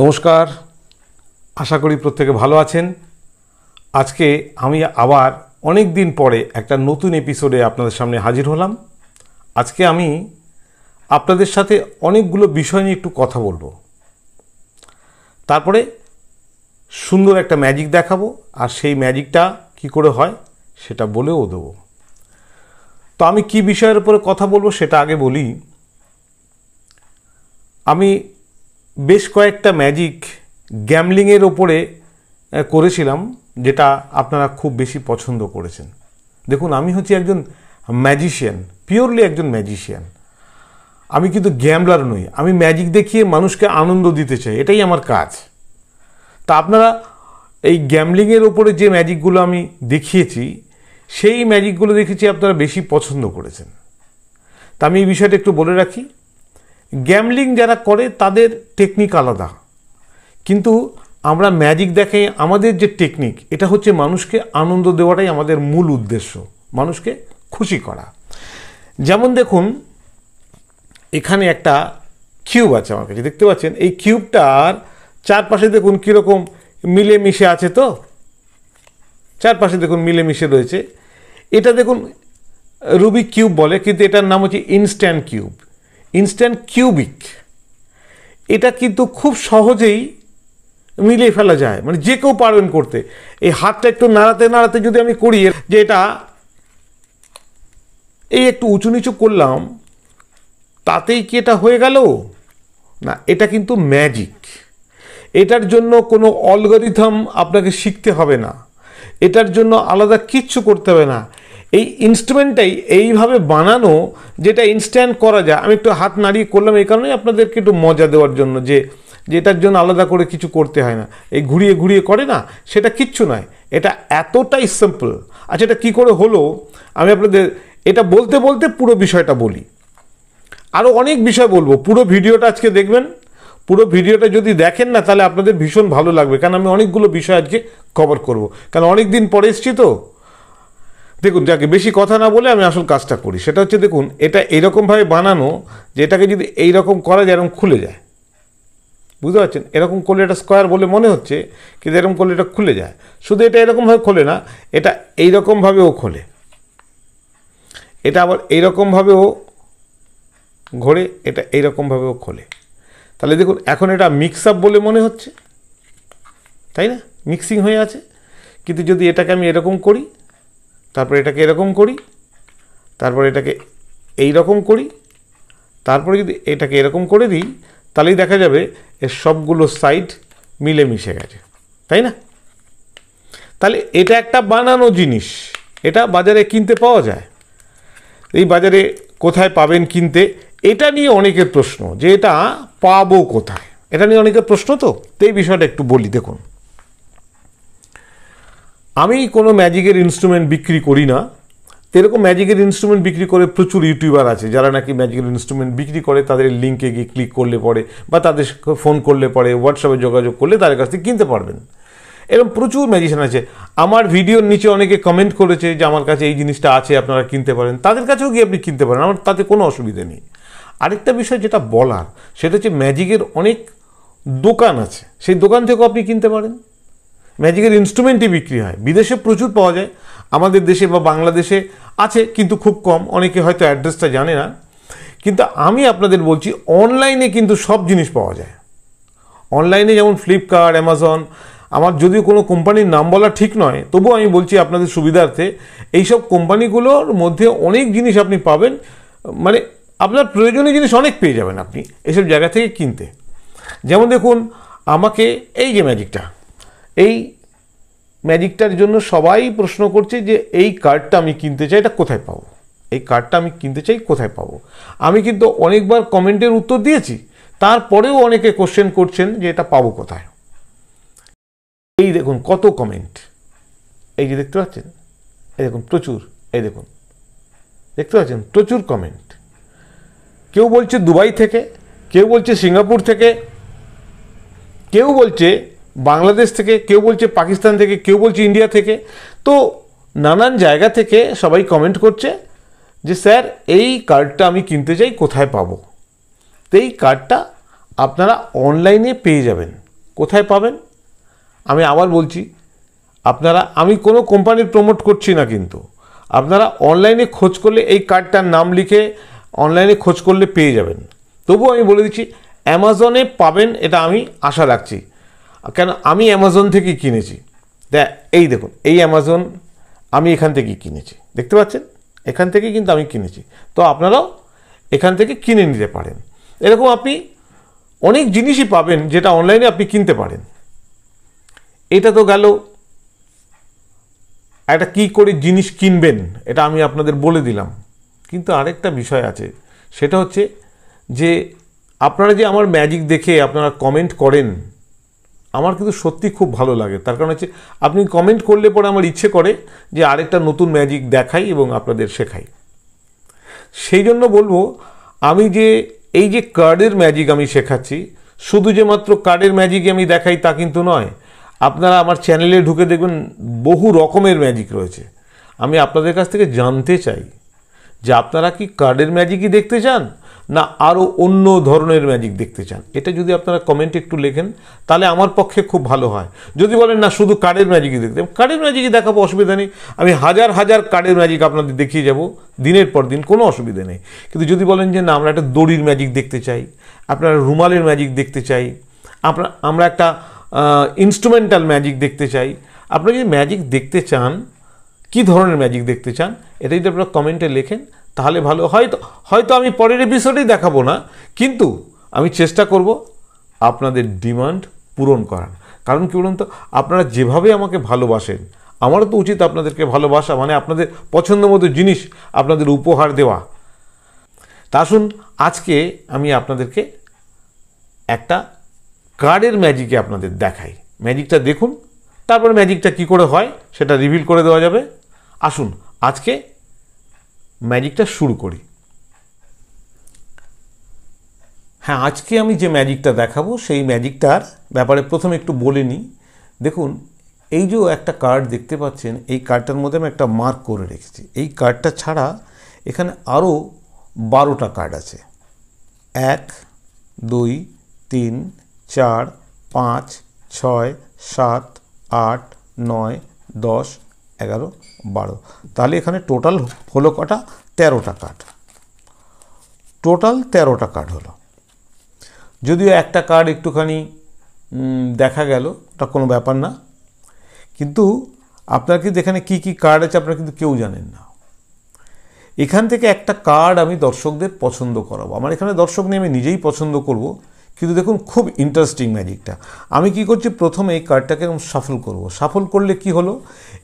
নমস্কার আশা করি প্রত্যেকে ভালো আছেন আজকে আমি আবার অনেক দিন পরে একটা নতুন এপিসোডে আপনাদের সামনে হাজির হলাম আজকে আমি আপনাদের সাথে অনেকগুলো বিষয় নিয়ে একটু কথা বলবো তারপরে সুন্দর একটা ম্যাজিক দেখাবো আর সেই ম্যাজিকটা কি করে হয় সেটা বলেও দেবো তো আমি কি বিষয়ের উপরে কথা বলবো সেটা আগে বলি আমি বেশ কয়েকটা ম্যাজিক গ্যামলিংয়ের ওপরে করেছিলাম যেটা আপনারা খুব বেশি পছন্দ করেছেন দেখুন আমি হচ্ছি একজন ম্যাজিশিয়ান পিওরলি একজন ম্যাজিশিয়ান আমি কিন্তু গ্যামলার নই আমি ম্যাজিক দেখিয়ে মানুষকে আনন্দ দিতে চাই এটাই আমার কাজ তা আপনারা এই গ্যামলিংয়ের ওপরে যে ম্যাজিকগুলো আমি দেখিয়েছি সেই ম্যাজিকগুলো দেখেছি আপনারা বেশি পছন্দ করেছেন তা আমি এই বিষয়টা একটু বলে রাখি গ্যামলিং যারা করে তাদের টেকনিক আলাদা কিন্তু আমরা ম্যাজিক দেখে আমাদের যে টেকনিক এটা হচ্ছে মানুষকে আনন্দ দেওয়াটাই আমাদের মূল উদ্দেশ্য মানুষকে খুশি করা যেমন দেখুন এখানে একটা কিউব আছে আমার কাছে দেখতে পাচ্ছেন এই কিউবটার চারপাশে দেখুন কীরকম মিলেমিশে আছে তো চারপাশে দেখুন মিলেমিশে রয়েছে এটা দেখুন রুবি কিউব বলে কিন্তু এটার নাম হচ্ছে ইনস্ট্যান্ট কিউব ইনস্ট্যান্ট কিউবিক এটা কিন্তু খুব সহজেই মিলিয়ে ফেলা যায় মানে যে কেউ পারবেন করতে এই হাতটা একটু নাড়াতে নাড়াতে যদি আমি করি যে এটা এই একটু উঁচু নিচু করলাম তাতেই কি এটা হয়ে গেল না এটা কিন্তু ম্যাজিক এটার জন্য কোনো অলগরিথম আপনাকে শিখতে হবে না এটার জন্য আলাদা কিচ্ছু করতে হবে না এই ইনস্ট্রুমেন্টটাই এইভাবে বানানো যেটা ইনস্ট্যান্ট করা যায় আমি একটু হাত নাড়িয়ে করলাম এই কারণেই আপনাদেরকে একটু মজা দেওয়ার জন্য যে যেটার জন্য আলাদা করে কিছু করতে হয় না এই ঘুরিয়ে ঘুরিয়ে করে না সেটা কিচ্ছু নয় এটা এতটাই সিম্পল আচ্ছা এটা কী করে হলো আমি আপনাদের এটা বলতে বলতে পুরো বিষয়টা বলি আরও অনেক বিষয় বলবো পুরো ভিডিওটা আজকে দেখবেন পুরো ভিডিওটা যদি দেখেন না তাহলে আপনাদের ভীষণ ভালো লাগবে কারণ আমি অনেকগুলো বিষয় আজকে কভার করব কারণ অনেক দিন পরে এসছি তো দেখুন যাকে বেশি কথা না বলে আমি আসল কাজটা করি সেটা হচ্ছে দেখুন এটা এরকমভাবে বানানো যে এটাকে যদি এইরকম করা যায় এরকম খুলে যায় বুঝতে পারছেন এরকম করলে এটা স্কোয়ার বলে মনে হচ্ছে কিন্তু এরকম করলে এটা খুলে যায় শুধু এটা এরকমভাবে খোলে না এটা এইরকমভাবেও খোলে এটা আবার এইরকমভাবেও ঘোরে এটা এইরকমভাবেও খোলে তাহলে দেখুন এখন এটা মিক্স আপ বলে মনে হচ্ছে তাই না মিক্সিং হয়ে আছে কিন্তু যদি এটাকে আমি এরকম করি তারপর এটাকে এরকম করি তারপর এটাকে এই রকম করি তারপরে যদি এটাকে এরকম করে দিই তাহলেই দেখা যাবে এর সবগুলো সাইড মিলে মিশে গেছে তাই না তাহলে এটা একটা বানানো জিনিস এটা বাজারে কিনতে পাওয়া যায় এই বাজারে কোথায় পাবেন কিনতে এটা নিয়ে অনেকের প্রশ্ন যে এটা পাবো কোথায় এটা নিয়ে অনেকের প্রশ্ন তো এই বিষয়টা একটু বলি দেখুন আমি কোনো ম্যাজিকের ইনস্ট্রুমেন্ট বিক্রি করি না এরকম ম্যাজিকের ইনস্ট্রুমেন্ট বিক্রি করে প্রচুর ইউটিউবার আছে যারা নাকি ম্যাজিকের ইনস্ট্রুমেন্ট বিক্রি করে তাদের লিঙ্কে গিয়ে ক্লিক করলে পরে বা তাদের ফোন করলে পরে হোয়াটসঅ্যাপে যোগাযোগ করলে তাদের কাছ থেকে কিনতে পারবেন এরকম প্রচুর ম্যাজিশিয়ান আছে আমার ভিডিওর নিচে অনেকে কমেন্ট করেছে যে আমার কাছে এই জিনিসটা আছে আপনারা কিনতে পারেন তাদের কাছেও গিয়ে আপনি কিনতে পারেন আমার তাতে কোনো অসুবিধে নেই আরেকটা বিষয় যেটা বলার সেটা হচ্ছে ম্যাজিকের অনেক দোকান আছে সেই দোকান থেকেও আপনি কিনতে পারেন ম্যাজিকের ইনস্ট্রুমেন্টই বিক্রি হয় বিদেশে প্রচুর পাওয়া যায় আমাদের দেশে বা বাংলাদেশে আছে কিন্তু খুব কম অনেকে হয়তো অ্যাড্রেসটা জানে না কিন্তু আমি আপনাদের বলছি অনলাইনে কিন্তু সব জিনিস পাওয়া যায় অনলাইনে যেমন ফ্লিপকার্ট অ্যামাজন আমার যদিও কোনো কোম্পানির নাম বলা ঠিক নয় তবুও আমি বলছি আপনাদের সুবিধার্থে এইসব কোম্পানিগুলোর মধ্যে অনেক জিনিস আপনি পাবেন মানে আপনার প্রয়োজনীয় জিনিস অনেক পেয়ে যাবেন আপনি এসব জায়গা থেকে কিনতে যেমন দেখুন আমাকে এই যে ম্যাজিকটা এই ম্যাজিকটার জন্য সবাই প্রশ্ন করছে যে এই কার্ডটা আমি কিনতে চাই এটা কোথায় পাবো এই কার্ডটা আমি কিনতে চাই কোথায় পাবো আমি কিন্তু অনেকবার কমেন্টের উত্তর দিয়েছি তারপরেও অনেকে কোশ্চেন করছেন যে এটা পাবো কোথায় এই দেখুন কত কমেন্ট এই যে দেখতে পাচ্ছেন এই দেখুন প্রচুর এই দেখুন দেখতে পাচ্ছেন প্রচুর কমেন্ট কেউ বলছে দুবাই থেকে কেউ বলছে সিঙ্গাপুর থেকে কেউ বলছে বাংলাদেশ থেকে কেউ বলছে পাকিস্তান থেকে কেউ বলছে ইন্ডিয়া থেকে তো নানান জায়গা থেকে সবাই কমেন্ট করছে যে স্যার এই কার্ডটা আমি কিনতে চাই কোথায় পাবো তো এই কার্ডটা আপনারা অনলাইনে পেয়ে যাবেন কোথায় পাবেন আমি আবার বলছি আপনারা আমি কোনো কোম্পানির প্রমোট করছি না কিন্তু আপনারা অনলাইনে খোঁজ করলে এই কার্ডটার নাম লিখে অনলাইনে খোঁজ করলে পেয়ে যাবেন তবুও আমি বলে দিচ্ছি অ্যামাজনে পাবেন এটা আমি আশা রাখছি কেন আমি অ্যামাজন থেকে কিনেছি এই দেখুন এই অ্যামাজন আমি এখান থেকে কিনেছি দেখতে পাচ্ছেন এখান থেকে কিন্তু আমি কিনেছি তো আপনারাও এখান থেকে কিনে নিতে পারেন এরকম আপনি অনেক জিনিসই পাবেন যেটা অনলাইনে আপনি কিনতে পারেন এটা তো গেল একটা কি করে জিনিস কিনবেন এটা আমি আপনাদের বলে দিলাম কিন্তু আরেকটা বিষয় আছে সেটা হচ্ছে যে আপনারা যে আমার ম্যাজিক দেখে আপনারা কমেন্ট করেন আমার কিন্তু সত্যি খুব ভালো লাগে তার কারণ হচ্ছে আপনি কমেন্ট করলে পরে আমার ইচ্ছে করে যে আরেকটা নতুন ম্যাজিক দেখাই এবং আপনাদের শেখাই সেই জন্য বলবো আমি যে এই যে কার্ডের ম্যাজিক আমি শেখাচ্ছি শুধু যে মাত্র কার্ডের ম্যাজিকই আমি দেখাই তা কিন্তু নয় আপনারা আমার চ্যানেলে ঢুকে দেখবেন বহু রকমের ম্যাজিক রয়েছে আমি আপনাদের কাছ থেকে জানতে চাই যে আপনারা কি কার্ডের ম্যাজিকই দেখতে চান না আরও অন্য ধরনের ম্যাজিক দেখতে চান এটা যদি আপনারা কমেন্ট একটু লেখেন তাহলে আমার পক্ষে খুব ভালো হয় যদি বলেন না শুধু কার্ডের ম্যাজিকই দেখতে কার্ডের ম্যাজিকই দেখাবো অসুবিধা নেই আমি হাজার হাজার কার্ডের ম্যাজিক আপনাদের দেখিয়ে যাব দিনের পর দিন কোনো অসুবিধা নেই কিন্তু যদি বলেন যে না আমরা একটা দড়ির ম্যাজিক দেখতে চাই আপনারা রুমালের ম্যাজিক দেখতে চাই আপনার আমরা একটা ইনস্ট্রুমেন্টাল ম্যাজিক দেখতে চাই আপনারা যদি ম্যাজিক দেখতে চান কি ধরনের ম্যাজিক দেখতে চান এটা যদি আপনারা কমেন্টে লেখেন তাহলে ভালো হয়তো হয়তো আমি পরের এপিসোডেই দেখাবো না কিন্তু আমি চেষ্টা করব আপনাদের ডিমান্ড পূরণ করার কারণ কী বলুন তো আপনারা যেভাবে আমাকে ভালোবাসেন আমারও তো উচিত আপনাদেরকে ভালোবাসা মানে আপনাদের পছন্দ মতো জিনিস আপনাদের উপহার দেওয়া তা শুন আজকে আমি আপনাদেরকে একটা কার্ডের ম্যাজিকে আপনাদের দেখাই ম্যাজিকটা দেখুন তারপর ম্যাজিকটা কি করে হয় সেটা রিভিল করে দেওয়া যাবে আসুন আজকে ম্যাজিকটা শুরু করি হ্যাঁ আজকে আমি যে ম্যাজিকটা দেখাবো সেই ম্যাজিকটার ব্যাপারে প্রথমে একটু বলে নিই দেখুন এই যে একটা কার্ড দেখতে পাচ্ছেন এই কার্ডটার মধ্যে আমি একটা মার্ক করে রেখেছি এই কার্ডটা ছাড়া এখানে আরও বারোটা কার্ড আছে এক দুই তিন চার পাঁচ ছয় সাত আট নয় দশ এগারো বারো তাহলে এখানে টোটাল হলো কটা তেরোটা কার্ড টোটাল তেরোটা কার্ড হলো যদিও একটা কার্ড একটুখানি দেখা গেল ওটা কোনো ব্যাপার না কিন্তু আপনার কিন্তু এখানে কী কী কার্ড আছে আপনারা কিন্তু কেউ জানেন না এখান থেকে একটা কার্ড আমি দর্শকদের পছন্দ করাবো আমার এখানে দর্শক নিয়ে আমি নিজেই পছন্দ করব কিন্তু দেখুন খুব ইন্টারেস্টিং ম্যাজিকটা আমি কি করছি প্রথমে এই কার্ডটাকে এরকম সাফল করব সাফল করলে কি হলো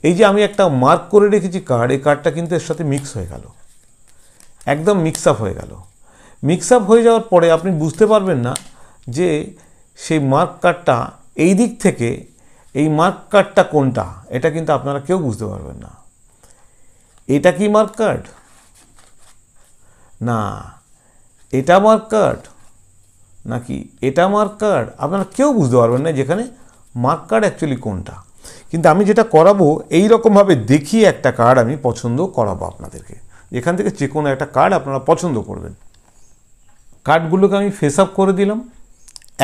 এই যে আমি একটা মার্ক করে রেখেছি কার্ড এই কার্ডটা কিন্তু এর সাথে মিক্স হয়ে গেল একদম মিক্স আপ হয়ে গেল মিক্স আপ হয়ে যাওয়ার পরে আপনি বুঝতে পারবেন না যে সেই মার্ক কার্ডটা এই দিক থেকে এই মার্ক কার্ডটা কোনটা এটা কিন্তু আপনারা কেউ বুঝতে পারবেন না এটা কি মার্ক কার্ড না এটা মার্ক কার্ড নাকি এটা মার্কার আপনারা কেউ বুঝতে পারবেন না যেখানে মার্কার অ্যাকচুয়ালি কোনটা কিন্তু আমি যেটা করাবো এই রকমভাবে একটা কার্ড আমি পছন্দ করাবো আপনাদেরকে এখান থেকে যে কোনো একটা কার্ড আপনারা পছন্দ করবেন কার্ডগুলোকে আমি ফেস আপ করে দিলাম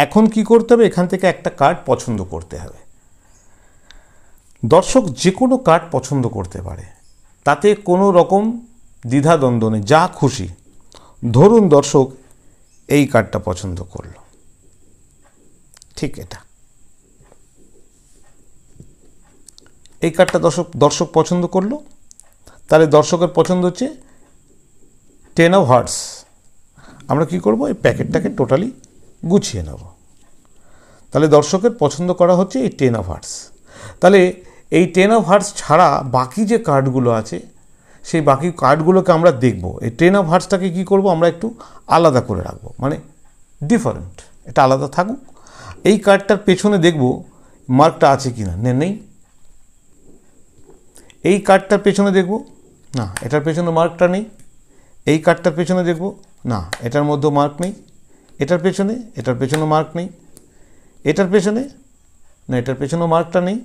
এখন কি করতে হবে এখান থেকে একটা কার্ড পছন্দ করতে হবে দর্শক যে কোনো কার্ড পছন্দ করতে পারে তাতে কোনো রকম দ্বিধাদ্বন্দ্ব নেই যা খুশি ধরুন দর্শক এই কার্ডটা পছন্দ করল ঠিক এটা এই কার্ডটা দর্শক দর্শক পছন্দ করলো তাহলে দর্শকের পছন্দ হচ্ছে টেন অফ হার্টস আমরা কি করব এই প্যাকেটটাকে টোটালি গুছিয়ে নেব তাহলে দর্শকের পছন্দ করা হচ্ছে এই টেন অফ হার্টস তাহলে এই টেন অফ হার্টস ছাড়া বাকি যে কার্ডগুলো আছে সেই বাকি কার্ডগুলোকে আমরা দেখব এই টেন অফ হার্টসটাকে কী করব আমরা একটু আলাদা করে রাখবো মানে ডিফারেন্ট এটা আলাদা থাকুক এই কার্ডটার পেছনে দেখব মার্কটা আছে কি না নেই এই কার্ডটার পেছনে দেখব না এটার পেছনে মার্কটা নেই এই কার্ডটার পেছনে দেখব না এটার মধ্যে মার্ক নেই এটার পেছনে এটার পেছনে মার্ক নেই এটার পেছনে না এটার পেছনেও মার্কটা নেই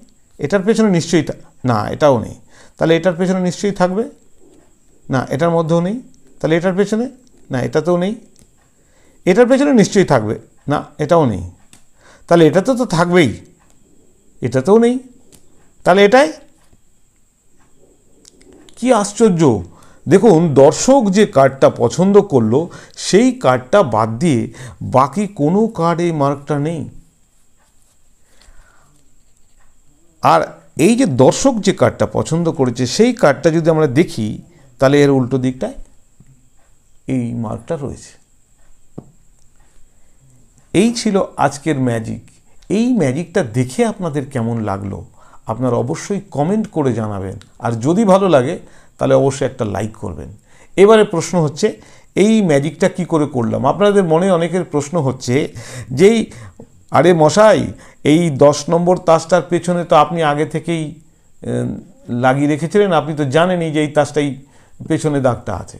এটার পেছনে নিশ্চয়ই না এটাও নেই তাহলে এটার পেছনে নিশ্চয়ই থাকবে না এটার মধ্যেও নেই তাহলে এটার পেছনে না এটাতেও নেই এটার পেছনে নিশ্চয়ই থাকবে না এটাও নেই তাহলে এটাতে তো থাকবেই এটাতেও নেই তাহলে এটাই কি আশ্চর্য দেখুন দর্শক যে কার্ডটা পছন্দ করলো সেই কার্ডটা বাদ দিয়ে বাকি কোনো কার্ডে মার্কটা নেই আর এই যে দর্শক যে কার্ডটা পছন্দ করেছে সেই কার্ডটা যদি আমরা দেখি তাহলে এর উল্টো দিকটায় এই মার্কটা রয়েছে এই ছিল আজকের ম্যাজিক এই ম্যাজিকটা দেখে আপনাদের কেমন লাগলো আপনারা অবশ্যই কমেন্ট করে জানাবেন আর যদি ভালো লাগে তাহলে অবশ্যই একটা লাইক করবেন এবারে প্রশ্ন হচ্ছে এই ম্যাজিকটা কি করে করলাম আপনাদের মনে অনেকের প্রশ্ন হচ্ছে যেই আরে মশাই এই দশ নম্বর তাসটার পেছনে তো আপনি আগে থেকেই লাগিয়ে রেখেছিলেন আপনি তো জানেনই যে এই তাসটাই পেছনে দাগটা আছে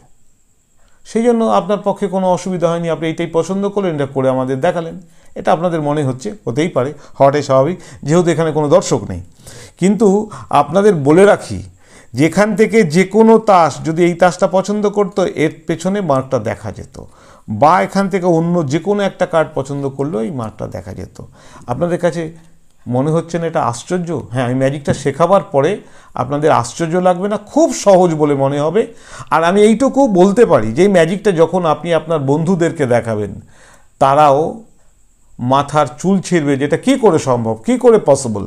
সেই জন্য আপনার পক্ষে কোনো অসুবিধা হয়নি আপনি এইটাই পছন্দ করলেন এটা করে আমাদের দেখালেন এটা আপনাদের মনে হচ্ছে হতেই পারে হওয়াটাই স্বাভাবিক যেহেতু এখানে কোনো দর্শক নেই কিন্তু আপনাদের বলে রাখি যেখান থেকে যে কোনো তাস যদি এই তাসটা পছন্দ করতো এর পেছনে মার্কটা দেখা যেত বা এখান থেকে অন্য যে কোনো একটা কার্ড পছন্দ করলেও এই মার্কটা দেখা যেত আপনাদের কাছে মনে হচ্ছে না এটা আশ্চর্য হ্যাঁ আমি ম্যাজিকটা শেখাবার পরে আপনাদের আশ্চর্য লাগবে না খুব সহজ বলে মনে হবে আর আমি এইটুকু বলতে পারি যে ম্যাজিকটা যখন আপনি আপনার বন্ধুদেরকে দেখাবেন তারাও মাথার চুল ছিঁড়বে যেটা কি করে সম্ভব কি করে পসিবল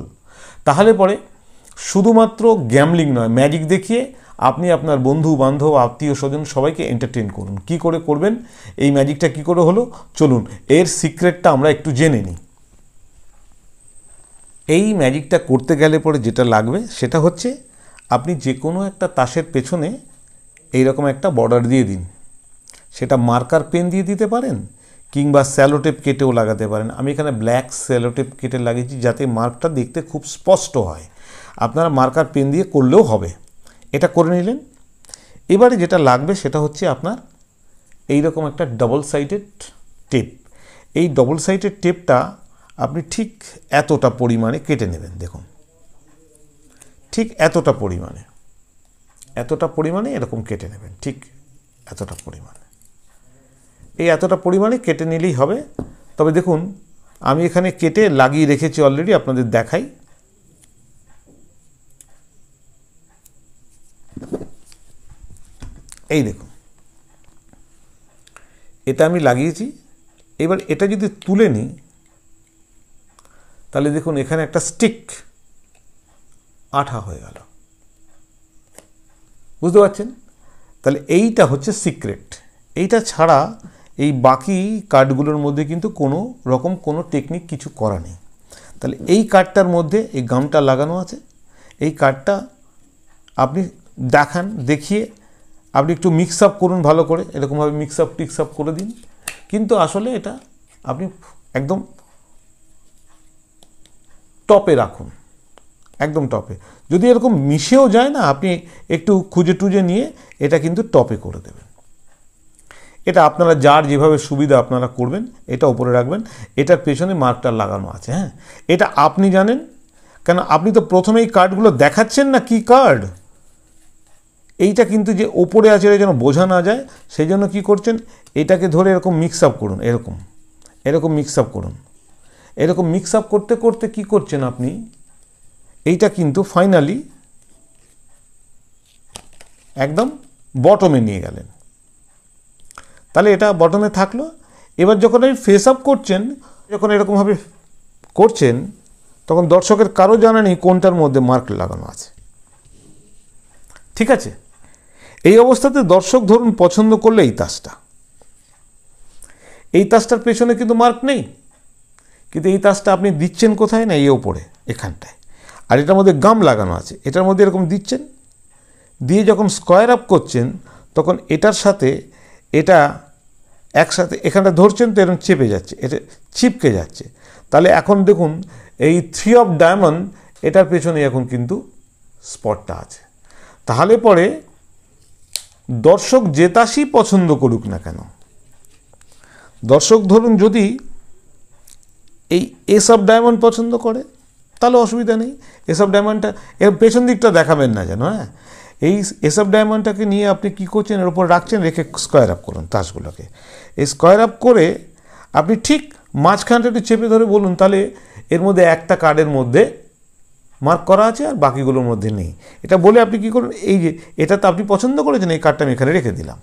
তাহলে পরে শুধুমাত্র গ্যামলিং নয় ম্যাজিক দেখিয়ে আপনি আপনার বন্ধু বান্ধব আত্মীয় স্বজন সবাইকে এন্টারটেন করুন কি করে করবেন এই ম্যাজিকটা কি করে হলো চলুন এর সিক্রেটটা আমরা একটু জেনে নিই এই ম্যাজিকটা করতে গেলে পরে যেটা লাগবে সেটা হচ্ছে আপনি যে কোনো একটা তাসের পেছনে এইরকম একটা বর্ডার দিয়ে দিন সেটা মার্কার পেন দিয়ে দিতে পারেন কিংবা স্যালোটেপ কেটেও লাগাতে পারেন আমি এখানে ব্ল্যাক স্যালোটেপ কেটে লাগিয়েছি যাতে মার্কটা দেখতে খুব স্পষ্ট হয় আপনারা মার্কার পেন দিয়ে করলেও হবে এটা করে নিলেন এবারে যেটা লাগবে সেটা হচ্ছে আপনার এই রকম একটা ডবল সাইডেড টেপ এই ডবল সাইডেড টেপটা আপনি ঠিক এতটা পরিমাণে কেটে নেবেন দেখুন ঠিক এতটা পরিমাণে এতটা পরিমাণে এরকম কেটে নেবেন ঠিক এতটা পরিমাণে এই এতটা পরিমাণে কেটে নিলেই হবে তবে দেখুন আমি এখানে কেটে লাগিয়ে রেখেছি অলরেডি আপনাদের দেখাই এই দেখুন এটা আমি লাগিয়েছি এবার এটা যদি তুলে নিই তাহলে দেখুন এখানে একটা স্টিক আঠা হয়ে গেল বুঝতে পারছেন তাহলে এইটা হচ্ছে সিক্রেট এইটা ছাড়া এই বাকি কার্ডগুলোর মধ্যে কিন্তু কোনো রকম কোনো টেকনিক কিছু করা নেই তাহলে এই কার্ডটার মধ্যে এই গামটা লাগানো আছে এই কার্ডটা আপনি দেখান দেখিয়ে আপনি একটু মিক্স আপ করুন ভালো করে এরকমভাবে মিক্স আপ টিক্স আপ করে দিন কিন্তু আসলে এটা আপনি একদম টপে রাখুন একদম টপে যদি এরকম মিশেও যায় না আপনি একটু খুঁজে টুজে নিয়ে এটা কিন্তু টপে করে দেবেন এটা আপনারা যার যেভাবে সুবিধা আপনারা করবেন এটা উপরে রাখবেন এটার পেছনে মার্কটার লাগানো আছে হ্যাঁ এটা আপনি জানেন কেন আপনি তো প্রথমে এই কার্ডগুলো দেখাচ্ছেন না কি কার্ড এইটা কিন্তু যে ওপরে আছে যেন বোঝা না যায় সেই জন্য কী করছেন এটাকে ধরে এরকম মিক্স আপ করুন এরকম এরকম মিক্স আপ করুন এরকম মিক্স আপ করতে করতে কি করছেন আপনি এইটা কিন্তু ফাইনালি একদম বটমে নিয়ে গেলেন তাহলে এটা বটমে থাকলো এবার যখন আপনি ফেস আপ করছেন যখন এরকমভাবে করছেন তখন দর্শকের কারো জানা নেই কোনটার মধ্যে মার্ক লাগানো আছে ঠিক আছে এই অবস্থাতে দর্শক ধরুন পছন্দ করলে এই তাসটা এই তাসটার পেছনে কিন্তু মার্ক নেই কিন্তু এই তাসটা আপনি দিচ্ছেন কোথায় না এই ওপরে এখানটায় আর এটার মধ্যে গাম লাগানো আছে এটার মধ্যে এরকম দিচ্ছেন দিয়ে যখন স্কোয়ার আপ করছেন তখন এটার সাথে এটা একসাথে এখানটা ধরছেন তো এরকম চেপে যাচ্ছে এটা ছিপকে যাচ্ছে তাহলে এখন দেখুন এই থ্রি অফ ডায়মন্ড এটার পেছনে এখন কিন্তু স্পটটা আছে তাহলে পরে দর্শক যে তাসই পছন্দ করুক না কেন দর্শক ধরুন যদি এই এসব ডায়মন্ড পছন্দ করে তাহলে অসুবিধা নেই এসব ডায়মন্ডটা এর পেছন দিকটা দেখাবেন না যেন হ্যাঁ এই এসব ডায়মন্ডটাকে নিয়ে আপনি কি করছেন এর উপর রাখছেন রেখে স্কোয়ার আপ করুন তাসগুলোকে এই স্কোয়ার আপ করে আপনি ঠিক মাঝখানটা একটু চেপে ধরে বলুন তাহলে এর মধ্যে একটা কার্ডের মধ্যে মার্ক করা আছে আর বাকিগুলোর মধ্যে নেই এটা বলে আপনি কি করুন এই যে এটা তো আপনি পছন্দ করেছেন এই কার্ডটা আমি এখানে রেখে দিলাম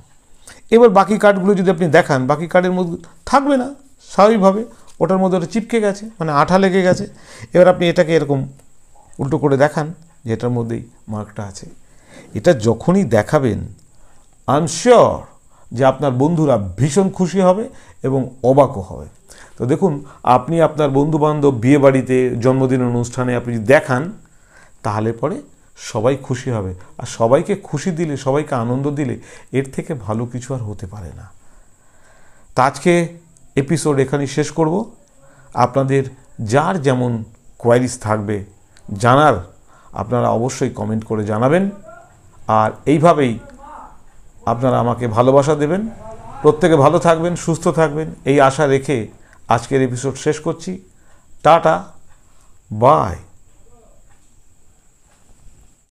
এবার বাকি কার্ডগুলো যদি আপনি দেখান বাকি কার্ডের মধ্যে থাকবে না স্বাভাবিকভাবে ওটার মধ্যে ওটা চিপকে গেছে মানে আঠা লেগে গেছে এবার আপনি এটাকে এরকম উল্টো করে দেখান যে এটার মধ্যেই মার্কটা আছে এটা যখনই দেখাবেন আনশিওর যে আপনার বন্ধুরা ভীষণ খুশি হবে এবং অবাকও হবে তো দেখুন আপনি আপনার বন্ধুবান্ধব বিয়েবাড়িতে জন্মদিন অনুষ্ঠানে আপনি দেখান তাহলে পরে সবাই খুশি হবে আর সবাইকে খুশি দিলে সবাইকে আনন্দ দিলে এর থেকে ভালো কিছু আর হতে পারে না তা আজকে এপিসোড এখানেই শেষ করব আপনাদের যার যেমন কোয়ারিজ থাকবে জানার আপনারা অবশ্যই কমেন্ট করে জানাবেন আর এইভাবেই আপনারা আমাকে ভালোবাসা দেবেন প্রত্যেকে ভালো থাকবেন সুস্থ থাকবেন এই আশা রেখে আজকের এপিসোড শেষ করছি টাটা বাই